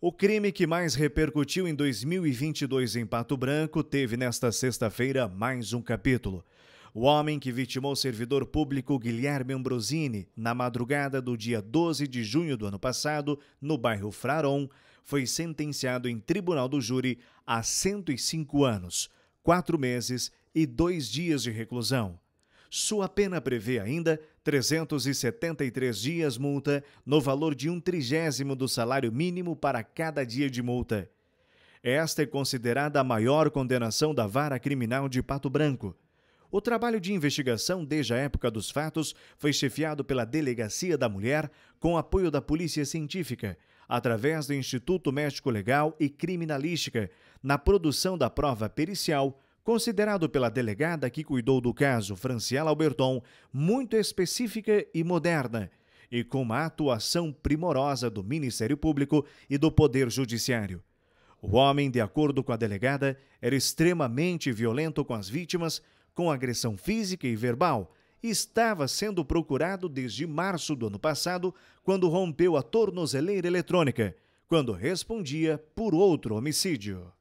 O crime que mais repercutiu em 2022 em Pato Branco teve nesta sexta-feira mais um capítulo. O homem que vitimou o servidor público Guilherme Ambrosini na madrugada do dia 12 de junho do ano passado, no bairro Fraron, foi sentenciado em tribunal do júri a 105 anos, 4 meses e 2 dias de reclusão. Sua pena prevê ainda 373 dias multa, no valor de um trigésimo do salário mínimo para cada dia de multa. Esta é considerada a maior condenação da vara criminal de Pato Branco. O trabalho de investigação desde a época dos fatos foi chefiado pela Delegacia da Mulher, com apoio da Polícia Científica, através do Instituto Médico Legal e Criminalística, na produção da prova pericial, considerado pela delegada que cuidou do caso, Franciela Alberton, muito específica e moderna, e com uma atuação primorosa do Ministério Público e do Poder Judiciário. O homem, de acordo com a delegada, era extremamente violento com as vítimas, com agressão física e verbal, e estava sendo procurado desde março do ano passado, quando rompeu a tornozeleira eletrônica, quando respondia por outro homicídio.